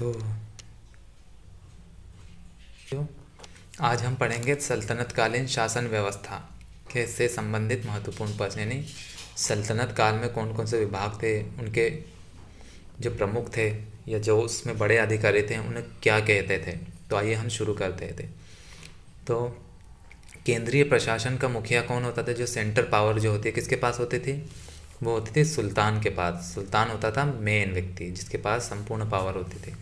तो आज हम पढ़ेंगे सल्तनतकालीन शासन व्यवस्था के से संबंधित महत्वपूर्ण प्रश्न यानी सल्तनत काल में कौन कौन से विभाग थे उनके जो प्रमुख थे या जो उसमें बड़े अधिकारी थे उन्हें क्या कहते थे तो आइए हम शुरू करते थे तो केंद्रीय प्रशासन का मुखिया कौन होता था जो सेंटर पावर जो होती है किसके पास होती थी वो होती थी सुल्तान के पास सुल्तान होता था मेन व्यक्ति जिसके पास संपूर्ण पावर होती थी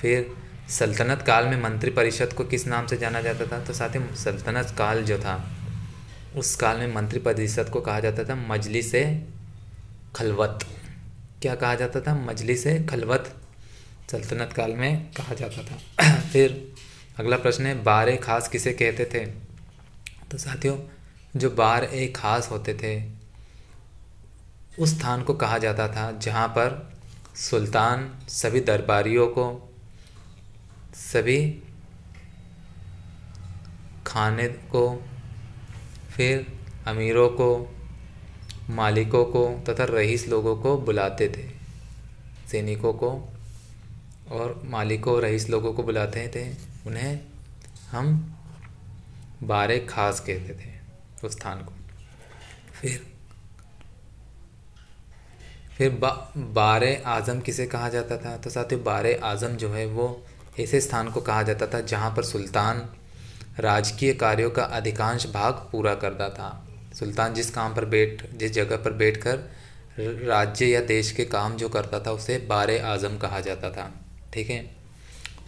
फिर सल्तनत काल में मंत्री परिषद को किस नाम से जाना जाता था तो साथ ही सल्तनत काल जो था उस काल में मंत्री परिषद को कहा जाता था मजलिस से खलवत क्या कहा जाता था मजलिस से खलवत सल्तनत काल में कहा जाता था फिर अगला प्रश्न है बार खास किसे कहते थे तो साथियों जो बार ए खास होते थे उस स्थान को कहा जाता था जहाँ पर सुल्तान सभी दरबारियों को सभी खाने को फिर अमीरों को मालिकों को तथा रईस लोगों को बुलाते थे सैनिकों को और मालिकों रईस लोगों को बुलाते थे उन्हें हम बारे खास कहते थे उस स्थान को फिर फिर बा, बार आज़म किसे कहा जाता था तो साथियों बार आज़म जो है वो ऐसे स्थान को कहा जाता था जहाँ पर सुल्तान राजकीय कार्यों का अधिकांश भाग पूरा करता था सुल्तान जिस काम पर बैठ जिस जगह पर बैठकर राज्य या देश के काम जो करता था उसे बार आज़म कहा जाता था ठीक है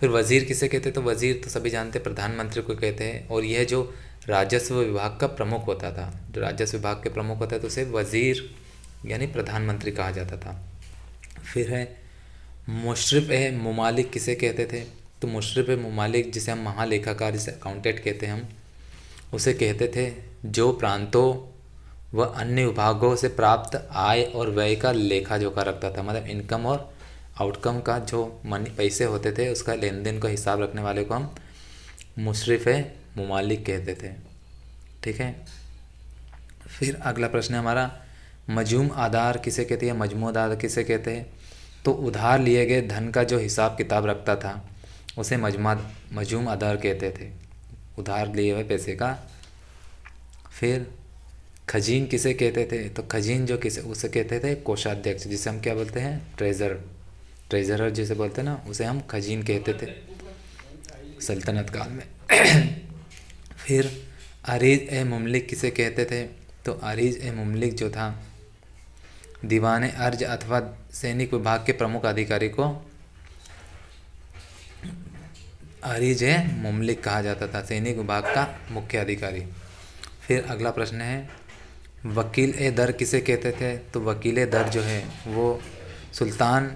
फिर वज़ीर किसे कहते तो वज़ीर तो सभी जानते प्रधानमंत्री को कहते हैं और यह जो राजस्व विभाग का प्रमुख होता था जो राजस्व विभाग के प्रमुख होता है तो उसे वज़ीर यानी प्रधानमंत्री कहा जाता था फिर है मुशरफ ममालिक किसे कहते थे तो मुशरफ ममालिक जिसे हम महालेखाकार जिसे अकाउंटेंट कहते हैं हम उसे कहते थे जो प्रांतों व अन्य विभागों से प्राप्त आय और व्यय का लेखा जोखा रखता था मतलब इनकम और आउटकम का जो मनी पैसे होते थे उसका लेन देन का हिसाब रखने वाले को हम मुशरफ ममालिक कहते थे ठीक है फिर अगला प्रश्न है हमारा मजूम आधार किसे कहते हैं मजमू आधार किसे कहते हैं तो उधार लिए गए धन का जो हिसाब किताब रखता था उसे मजमा मजूम आधार कहते थे उधार लिए हुए पैसे का फिर खजीन किसे कहते थे तो खजीन जो किसे उसे कहते थे कोषाध्यक्ष जिसे हम क्या बोलते हैं ट्रेजर ट्रेजरर जिसे बोलते हैं ना उसे हम खजीन कहते थे सल्तनत काल में फिर अरीज ए ममलिक किसे कहते थे तो अरीज ए ममलिक जो था दीवान अर्ज अथवा सैनिक विभाग के प्रमुख अधिकारी को अरिज मुमलिक कहा जाता था सैनिक विभाग का मुख्य अधिकारी फिर अगला प्रश्न है वकील ए दर किसे कहते थे तो वकील ए दर जो है वो सुल्तान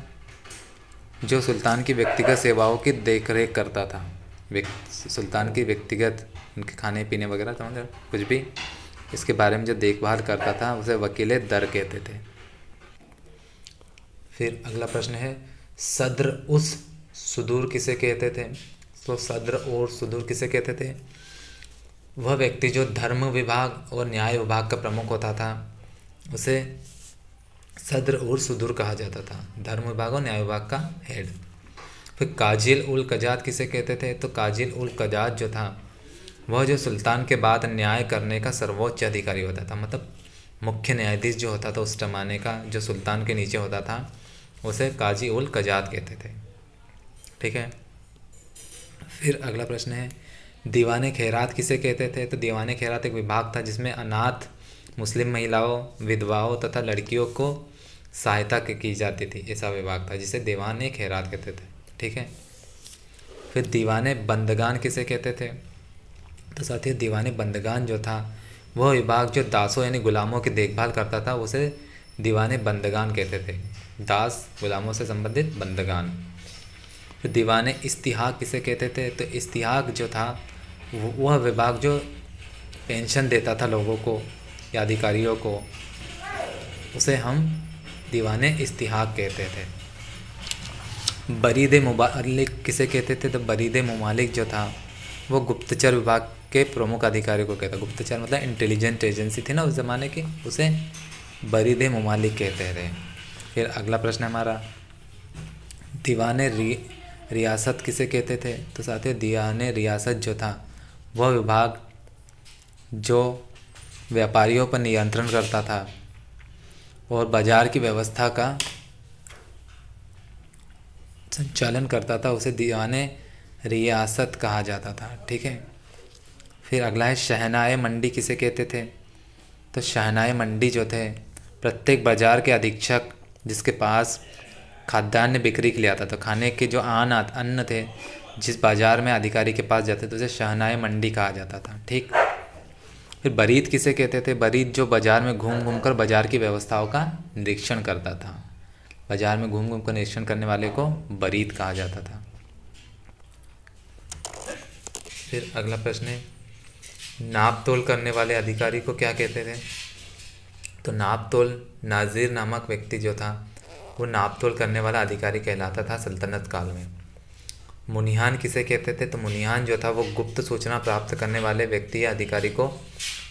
जो सुल्तान की व्यक्तिगत सेवाओं की देखरेख करता था सुल्तान की व्यक्तिगत उनके खाने पीने वगैरह समझ कुछ भी इसके बारे में जो देखभाल करता था उसे वकील दर कहते थे फिर अगला प्रश्न है सद्र उस सुदूर किसे कहते थे तो सद्र और सुदूर किसे कहते थे वह व्यक्ति जो धर्म विभाग और न्याय विभाग का प्रमुख होता था उसे सद्र और सुदूर कहा जाता था धर्म विभाग और न्याय विभाग का हेड फिर काजिल उल कजात किसे कहते थे तो काजिल उल कजात जो था वह जो सुल्तान के बाद न्याय करने का सर्वोच्च अधिकारी होता था मतलब मुख्य न्यायाधीश जो होता था उस जमाने का जो सुल्तान के नीचे होता था उसे काजी उल कजात कहते थे ठीक है फिर अगला प्रश्न है दीवान खैरात किसे कहते थे तो दीवान खैरात एक विभाग था जिसमें अनाथ मुस्लिम महिलाओं विधवाओं तथा लड़कियों को सहायता की जाती थी ऐसा विभाग था जिसे दीवान खैरात कहते थे ठीक है फिर दीवान बंदगान किसे कहते थे तो साथ ही दीवान बंदगान जो था वह विभाग जो दासों यानी गुलामों की देखभाल करता था उसे दीवाने बंदगान कहते थे दास गुलामों से संबंधित बंदगान तो दीवाने इस्तिहाक किसे कहते थे तो इस्तिहाक जो था वह विभाग जो पेंशन देता था लोगों को या अधिकारियों को उसे हम दीवाने इस्तिहाक कहते थे बरीद मुबालिक किसे कहते थे तो बरीद ममालिक जो था वो गुप्तचर विभाग के प्रमुख अधिकारी को कहता गुप्तचर मतलब इंटेलिजेंट एजेंसी थी ना उस ज़माने की उसे बरीद ममालिक कहते थे फिर अगला प्रश्न हमारा दीवान रि रियासत किसे कहते थे तो साथ ही दीवान रियासत जो था वह विभाग जो व्यापारियों पर नियंत्रण करता था और बाजार की व्यवस्था का संचालन करता था उसे दीवान रियासत कहा जाता था ठीक है फिर अगला है शहनाए मंडी किसे कहते थे तो शहनाए मंडी जो थे प्रत्येक बाज़ार के अधीक्षक जिसके पास खाद्यान्न बिक्री के लिए आता तो खाने के जो आन अन्न थे जिस बाज़ार में अधिकारी के पास जाते थे उसे शहनाए मंडी कहा जाता था ठीक फिर बरीद किसे कहते थे बरीद जो बाज़ार में घूम घूम कर बाज़ार की व्यवस्थाओं का निरीक्षण करता था बाज़ार में घूम घूम कर निरीक्षण करने वाले को बरीद कहा जाता था फिर अगला प्रश्न है नाप तोल करने वाले अधिकारी को क्या कहते थे तो नाप तोल नाजिर नामक व्यक्ति जो था वो नाप तोल करने वाला अधिकारी कहलाता था सल्तनत काल में मुनिहान किसे कहते थे तो मुनिहान जो था वो गुप्त सूचना प्राप्त करने वाले व्यक्ति या अधिकारी को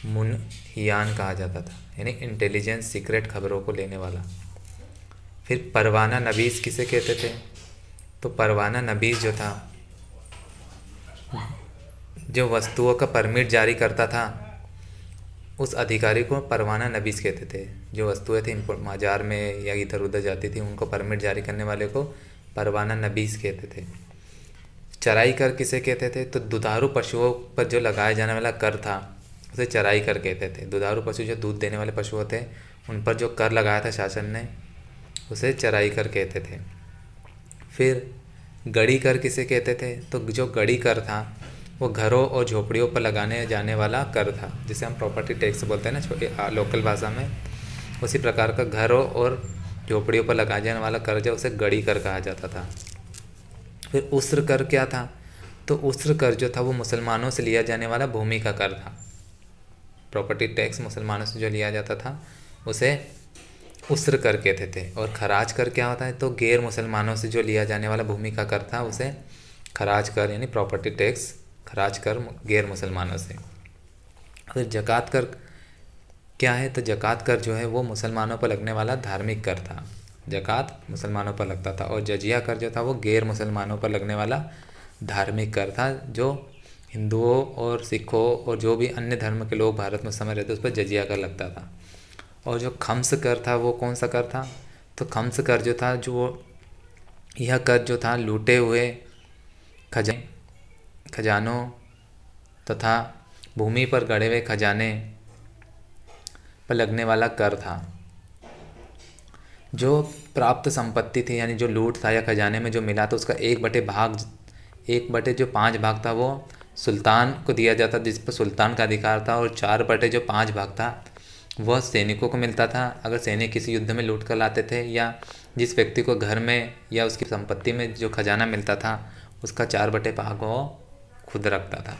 मुनहियान कहा जाता था यानी इंटेलिजेंस सीक्रेट खबरों को लेने वाला फिर परवाना नबीस किसे कहते थे तो परवाना नबीस जो था जो वस्तुओं का परमिट जारी करता था उस अधिकारी को परवाना नबीस कहते थे जो वस्तुएं थी बाजार में या इधर उधर जाती थी उनको परमिट जारी करने वाले को परवाना नबीस कहते थे चराई कर किसे कहते थे तो दुधारू पशुओं पर जो लगाया जाने वाला कर था उसे चराई कर कहते थे दुधारू पशु जो दूध देने वाले पशु होते उन पर जो कर लगाया था शासन ने उसे चराई कर कहते थे फिर गड़ी कर किसे कहते थे तो जो गड़ी कर था वो घरों और झोपड़ियों पर लगाने जाने वाला कर था जिसे हम प्रॉपर्टी टैक्स बोलते हैं ना लोकल भाषा में उसी प्रकार का घरों और झोपड़ियों पर लगाया जाने वाला कर्ज उसे गड़ी कर कहा जाता था फिर उस्र कर क्या था तो उस्र कर जो था वो मुसलमानों से लिया जाने वाला भूमि का कर था प्रॉपर्टी टैक्स मुसलमानों से जो लिया जाता था उसे उस्र कर कहते थे और खराज कर क्या होता है तो गैर मुसलमानों से जो लिया जाने वाला भूमि का कर था उसे खराज कर यानी प्रॉपर्टी टैक्स खराज कर गैर मुसलमानों से अगर जक़ात कर क्या है तो जक़ात कर जो है वो मुसलमानों पर लगने वाला धार्मिक कर था जक़ात मुसलमानों पर लगता था और जजिया कर जो था वो गैर मुसलमानों पर लगने वाला धार्मिक कर था जो हिंदुओं और सिखों और जो भी अन्य धर्म के लोग भारत में समय रहते उस पर जजिया कर लगता था और जो खम्स कर था वो कौन सा कर था तो खम्स कर जो था जो यह कर जो था लूटे हुए खजाने खजानों तथा भूमि पर गड़े हुए खजाने पर लगने वाला कर था जो प्राप्त संपत्ति थी यानी जो लूट था या खजाने में जो मिला था उसका एक बटे भाग एक बटे जो पाँच भाग था वो सुल्तान को दिया जाता जिस पर सुल्तान का अधिकार था और चार बटे जो पाँच भाग था वह सैनिकों को मिलता था अगर सैनिक किसी युद्ध में लूट कर लाते थे या जिस व्यक्ति को घर में या उसकी संपत्ति में जो खजाना मिलता था उसका चार बटे भाग वो 구드락다다